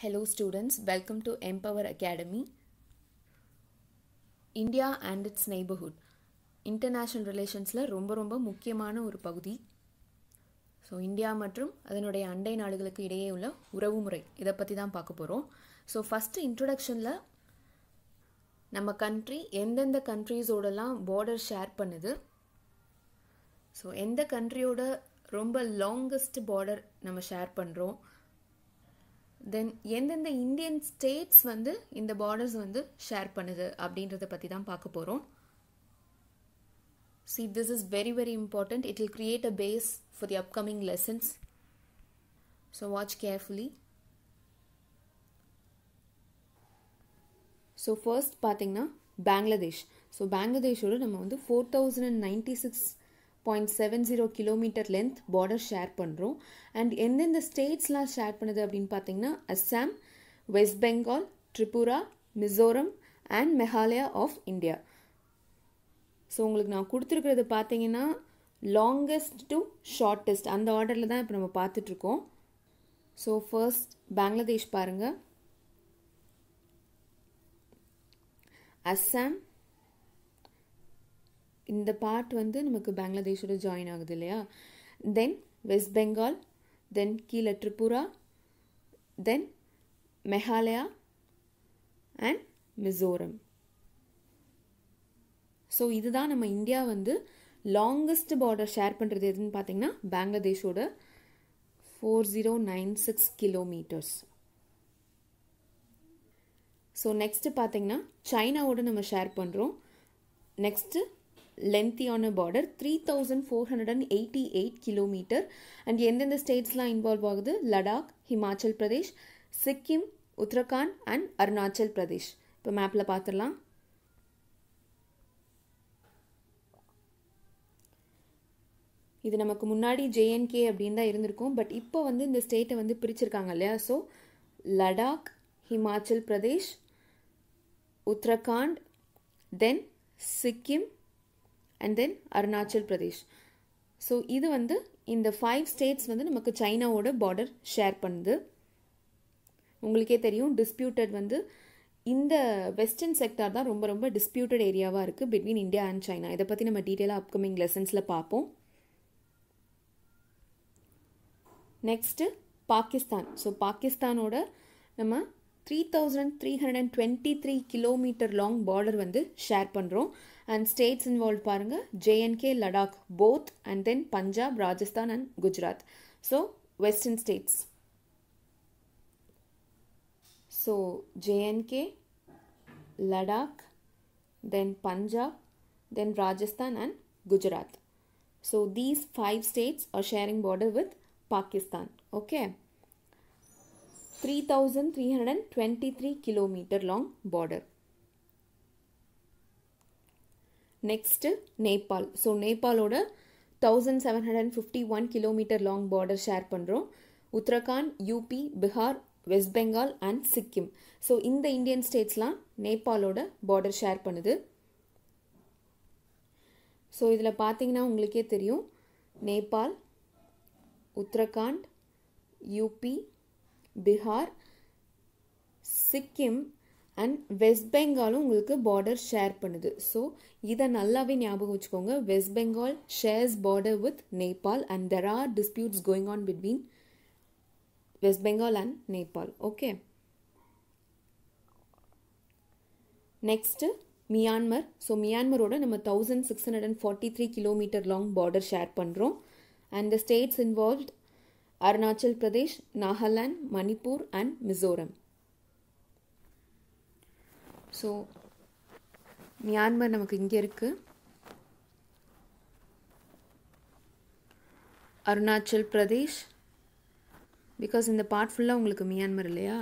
Hello students welcome to empower academy India and it's neighbourhood international ரிலேஷன்ஸில் ரொம்ப ரொம்ப முக்கியமான ஒரு பகுதி ஸோ இந்தியா மற்றும் அதனுடைய அண்டை நாடுகளுக்கு இடையே உள்ள உறவு முறை இதை பற்றி தான் பார்க்க போகிறோம் ஸோ ஃபஸ்ட்டு இன்ட்ரொடக்ஷனில் நம்ம கண்ட்ரி எந்தெந்த கண்ட்ரீஸோடலாம் பார்டர் ஷேர் பண்ணுது ஸோ எந்த கண்ட்ரியோட ரொம்ப லாங்கஸ்ட் பார்டர் நம்ம ஷேர் பண்ணுறோம் தென் எந்தெந்த இந்தியன் ஸ்டேட்ஸ் வந்து இந்த பார்டர்ஸ் வந்து ஷேர் பண்ணுது அப்படின்றத பற்றி தான் பார்க்க போகிறோம் see this is very very important it will create a base for the upcoming lessons so watch carefully so first பார்த்திங்கன்னா பங்களாதேஷ் ஸோ பங்களாதேஷோடு நம்ம வந்து four thousand and ninety six point seven zero kilometre length border share பண்ணுறோம் and எந்தெந்த ஸ்டேட்ஸ்லாம் share பண்ணுது அப்படின்னு பார்த்தீங்கன்னா Assam West Bengal Tripura Mizoram and Meghalaya of India so உங்களுக்கு நான் கொடுத்துருக்கிறது பார்த்தீங்கன்னா லாங்கஸ்ட் டு ஷார்ட்டஸ்ட் அந்த ஆர்டரில் தான் இப்போ நம்ம பார்த்துட்ருக்கோம் ஸோ ஃபர்ஸ்ட் பங்களாதேஷ் பாருங்கள் அஸ்ஸாம் இந்த பார்ட் வந்து நமக்கு பங்களாதேஷோட ஜாயின் ஆகுது இல்லையா தென் வெஸ்ட் பெங்கால் தென் கீழே Tripura then Meghalaya and Mizoram so இதுதான் நம்ம இந்தியா வந்து லாங்கஸ்ட் பார்டர் ஷேர் பண்ணுறது எதுன்னு பார்த்தீங்கன்னா பங்களாதேஷோட four zero nine six kilometres so next பார்த்தீங்கன்னா சைனாவோட நம்ம ஷேர் பண்ணுறோம் நெக்ஸ்ட்டு லென்த்தியான border three thousand four hundred and eighty eight kilometre and எந்தெந்த ஸ்டேட்ஸ்லாம் இன்வால்வ் ஆகுது லடாக் ஹிமாச்சல் பிரதேஷ் சிக்கிம் உத்தரகாண்ட் அண்ட் அருணாச்சல் பிரதேஷ் இப்போ மேப்பில் பார்த்துடலாம் இது நமக்கு முன்னாடி ஜேஎன்கே அப்படின்னு தான் இருந்திருக்கும் பட் இப்போ வந்து இந்த ஸ்டேட்டை வந்து பிரிச்சிருக்காங்க இல்லையா so Ladakh Himachal Pradesh Uttarakhand then Sikkim and then Arunachal Pradesh so இது வந்து இந்த ஃபைவ் ஸ்டேட்ஸ் வந்து நமக்கு சைனாவோட பார்டர் ஷேர் பண்ணுது உங்களுக்கே தெரியும் டிஸ்பியூட்டட் வந்து இந்த வெஸ்டர்ன் செக்டார் தான் ரொம்ப ரொம்ப டிஸ்பியூட்டட் ஏரியாவாக இருக்குது பிட்வீன் இந்தியா அண்ட் சைனா இதை பற்றி நம்ம டீட்டெயிலாக அப்கமிங் லெசன்ஸில் பார்ப்போம் நெக்ஸ்ட்டு பாகிஸ்தான் ஸோ பாகிஸ்தானோட நம்ம three thousand three hundred and twenty three kilometre long border வந்து ஷேர் பண்ணுறோம் and states involved paranga jnk ladakh both and then punjab rajasthan and gujarat so western states so jnk ladakh then punjab then rajasthan and gujarat so these five states are sharing border with pakistan okay 3323 kilometer long border next Nepal so நேபாளோட thousand seven hundred and fifty one kilometre long border share பண்ணுறோம் Uttarakhand UP Bihar West Bengal and Sikkim so இந்த Indian ஸ்டேட்ஸ்லாம் நேபாளோட border share பண்ணுது so இதில் பார்த்தீங்கன்னா உங்களுக்கே தெரியும் நேபாள் உத்தரகாண்ட் யூபி பீகார் சிக்கிம் அண்ட் வெஸ்ட் பெங்காலும் உங்களுக்கு பார்டர் ஷேர் பண்ணுது ஸோ இதை நல்லாவே ஞாபகம் வச்சுக்கோங்க West Bengal shares border with Nepal and there are disputes going on between west Bengal and Nepal okay next Myanmar so மியான்மரோட நம்ம thousand six hundred and forty three kilometre long border share பண்ணுறோம் and the states involved Arunachal Pradesh Nagaland Manipur and Mizoram so Myanmar நமக்கு இங்கே இருக்குது Arunachal Pradesh because இந்த part ஃபுல்லாக உங்களுக்கு மியான்மர் இல்லையா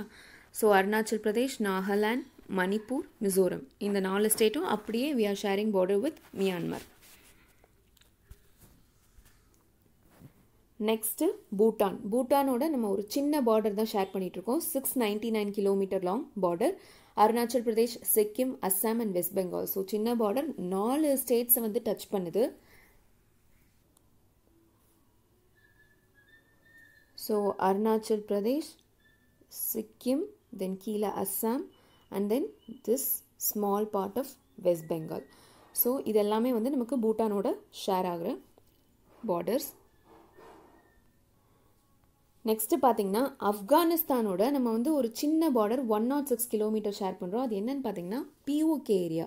ஸோ அருணாச்சல் பிரதேஷ் நாகாலாண்ட் மணிப்பூர் மிசோரம் இந்த நாலு ஸ்டேட்டும் அப்படியே we are sharing border with Myanmar next Bhutan பூட்டானோட நம்ம ஒரு சின்ன பார்டர் தான் ஷேர் பண்ணிகிட்ருக்கோம் six ninety nine kilometre long border Arunachal Pradesh Sikkim Assam and West Bengal so சின்ன பார்டர் நாலு ஸ்டேட்ஸை வந்து டச் பண்ணுது ஸோ அருணாச்சல் பிரதேஷ் சிக்கிம் தென் கீழே Assam and then this small part of West Bengal so இதெல்லாமே வந்து நமக்கு பூட்டானோட ஷேர் ஆகிற பார்டர்ஸ் நெக்ஸ்ட்டு பார்த்தீங்கன்னா ஆப்கானிஸ்தானோட நம்ம வந்து ஒரு சின்ன border one nought six kilometre share பண்ணுறோம் அது என்னன்னு பார்த்தீங்கன்னா POK area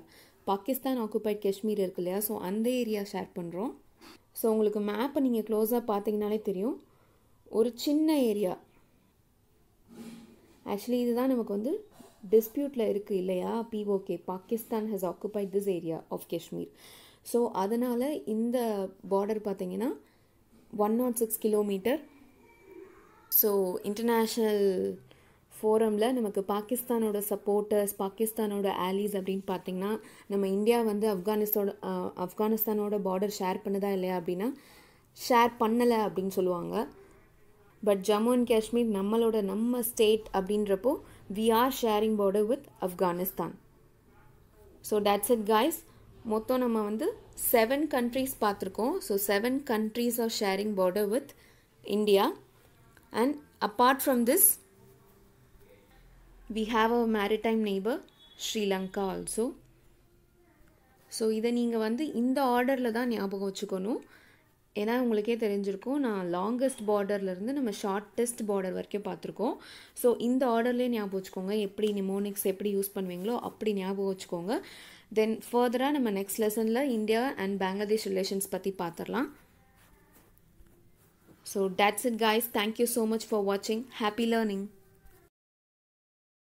Pakistan occupied Kashmir இருக்கு இல்லையா ஸோ அந்த ஏரியா ஷேர் பண்ணுறோம் ஸோ உங்களுக்கு மேப்பை நீங்கள் க்ளோஸாக பார்த்தீங்கனாலே தெரியும் ஒரு சின்ன ஏரியா ஆக்சுவலி இதுதான் நமக்கு வந்து டிஸ்பியூட்டில் இருக்குது இல்லையா POK Pakistan has occupied this area of Kashmir so அதனால் இந்த பார்டர் பார்த்தீங்கன்னா one nought six kilometre so international ஃபோரமில் நமக்கு பாகிஸ்தானோட சப்போர்ட்டர்ஸ் பாகிஸ்தானோட ஆலிஸ் அப்படின்னு பார்த்திங்கன்னா நம்ம இந்தியா வந்து ஆப்கானிஸ்தோட ஆப்கானிஸ்தானோட பார்டர் ஷேர் பண்ணுதா இல்லையா அப்படின்னா ஷேர் பண்ணலை அப்படின்னு சொல்லுவாங்க பட் ஜம்மு அண்ட் காஷ்மீர் நம்மளோட நம்ம ஸ்டேட் அப்படின்றப்போ we are sharing border with Afghanistan so that's it guys மொத்தம் நம்ம வந்து செவன் கண்ட்ரீஸ் பார்த்துருக்கோம் so seven countries are sharing border with India and apart from this we have a maritime neighbor Sri Lanka also so இதை நீங்கள் வந்து இந்த ஆர்டரில் தான் ஞாபகம் வச்சுக்கணும் ஏன்னா உங்களுக்கே தெரிஞ்சிருக்கும் நான் லாங்கஸ்ட் பார்டர்லேருந்து நம்ம ஷார்ட்டஸ்ட் பார்டர் வரைக்கும் பார்த்துருக்கோம் ஸோ இந்த ஆர்டர்லேயே ஞாபகம் வச்சுக்கோங்க எப்படி நிமோனிக்ஸ் எப்படி யூஸ் பண்ணுவீங்களோ அப்படி ஞாபகம் வச்சுக்கோங்க தென் ஃபர்தராக நம்ம நெக்ஸ்ட் லெசனில் இந்தியா அண்ட் பங்களாதேஷ் ரிலேஷன்ஸ் பற்றி பார்த்துடலாம் So that's it guys. Thank you so much for watching. Happy learning.